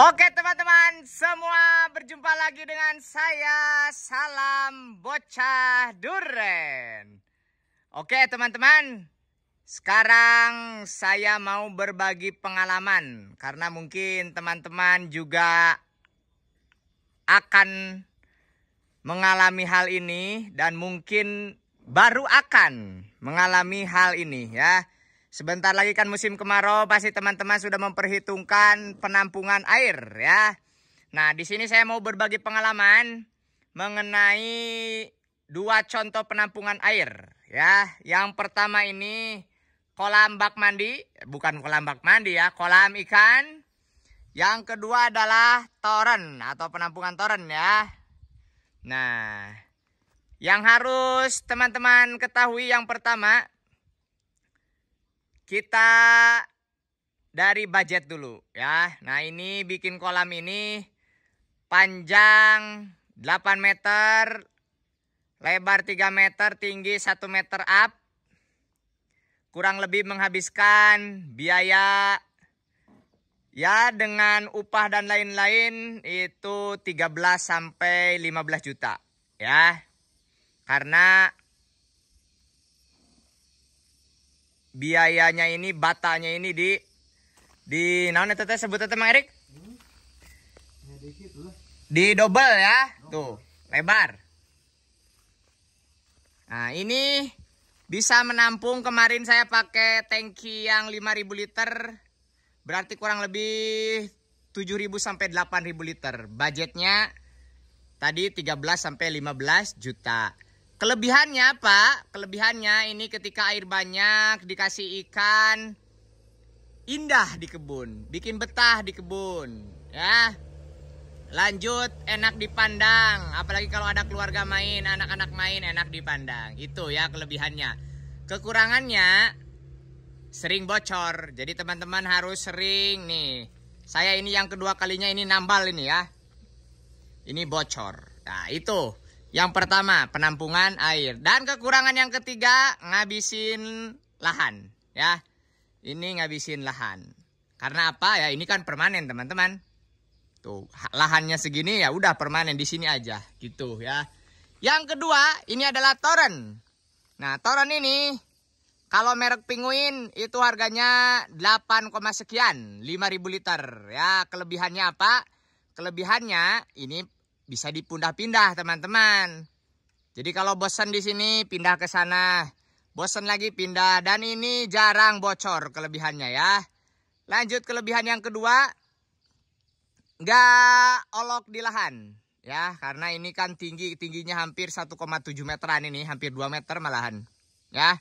Oke teman-teman semua berjumpa lagi dengan saya Salam Bocah Duren Oke teman-teman Sekarang saya mau berbagi pengalaman Karena mungkin teman-teman juga akan mengalami hal ini Dan mungkin baru akan mengalami hal ini ya Sebentar lagi kan musim kemarau, pasti teman-teman sudah memperhitungkan penampungan air ya. Nah, di sini saya mau berbagi pengalaman mengenai dua contoh penampungan air ya. Yang pertama ini kolam bak mandi, bukan kolam bak mandi ya, kolam ikan. Yang kedua adalah toren atau penampungan toren ya. Nah, yang harus teman-teman ketahui yang pertama kita dari budget dulu ya. Nah ini bikin kolam ini panjang 8 meter, lebar 3 meter, tinggi 1 meter up. Kurang lebih menghabiskan biaya ya dengan upah dan lain-lain itu 13 sampai 15 juta ya. Karena biayanya ini batanya ini di di naon teteh sebut teteh Mang Erik? di double ya. Tuh, lebar. Nah, ini bisa menampung kemarin saya pakai tangki yang 5000 liter. Berarti kurang lebih 7000 sampai 8000 liter. Budgetnya tadi 13 sampai 15 juta. Kelebihannya apa? kelebihannya ini ketika air banyak dikasih ikan indah di kebun, bikin betah di kebun, ya. Lanjut, enak dipandang, apalagi kalau ada keluarga main, anak-anak main enak dipandang. Itu ya kelebihannya. Kekurangannya sering bocor. Jadi teman-teman harus sering nih. Saya ini yang kedua kalinya ini nambal ini ya. Ini bocor. Nah, itu. Yang pertama, penampungan air. Dan kekurangan yang ketiga, ngabisin lahan. Ya, ini ngabisin lahan. Karena apa ya? Ini kan permanen teman-teman. Tuh, lahannya segini ya udah permanen di sini aja gitu ya. Yang kedua, ini adalah toren. Nah, toren ini kalau merek Penguin itu harganya 8, sekian, 5000 liter. Ya, kelebihannya apa? Kelebihannya ini bisa dipindah-pindah teman-teman. Jadi kalau bosan di sini pindah ke sana, bosan lagi pindah dan ini jarang bocor kelebihannya ya. Lanjut kelebihan yang kedua, nggak olok di lahan ya karena ini kan tinggi tingginya hampir 1,7 meteran ini hampir 2 meter malahan ya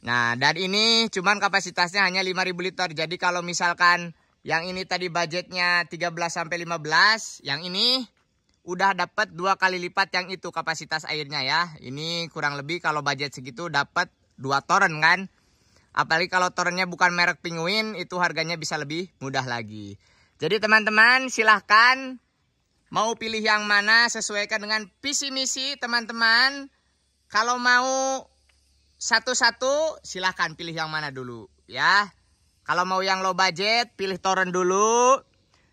nah dan ini cuman kapasitasnya hanya 5000 liter jadi kalau misalkan yang ini tadi budgetnya 13 sampai 15 yang ini udah dapat dua kali lipat yang itu kapasitas airnya ya. Ini kurang lebih kalau budget segitu dapat dua toren kan. Apalagi kalau torennya bukan merek penguin itu harganya bisa lebih mudah lagi. Jadi teman-teman silahkan mau pilih yang mana sesuaikan dengan visi misi teman-teman. Kalau mau satu-satu silahkan pilih yang mana dulu ya. Kalau mau yang low budget pilih toren dulu.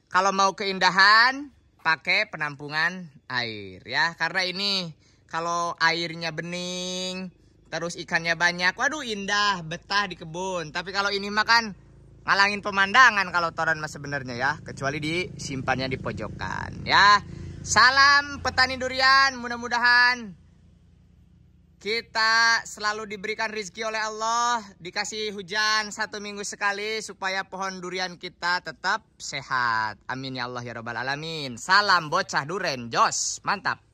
Kalau mau keindahan pakai penampungan air ya karena ini kalau airnya bening terus ikannya banyak waduh indah betah di kebun tapi kalau ini makan ngalangin pemandangan kalau toran mas sebenarnya ya kecuali disimpannya di pojokan ya salam petani durian mudah-mudahan kita selalu diberikan rizki oleh Allah, dikasih hujan satu minggu sekali supaya pohon durian kita tetap sehat. Amin ya Allah ya Rabbal Alamin. Salam bocah duren, Jos. Mantap.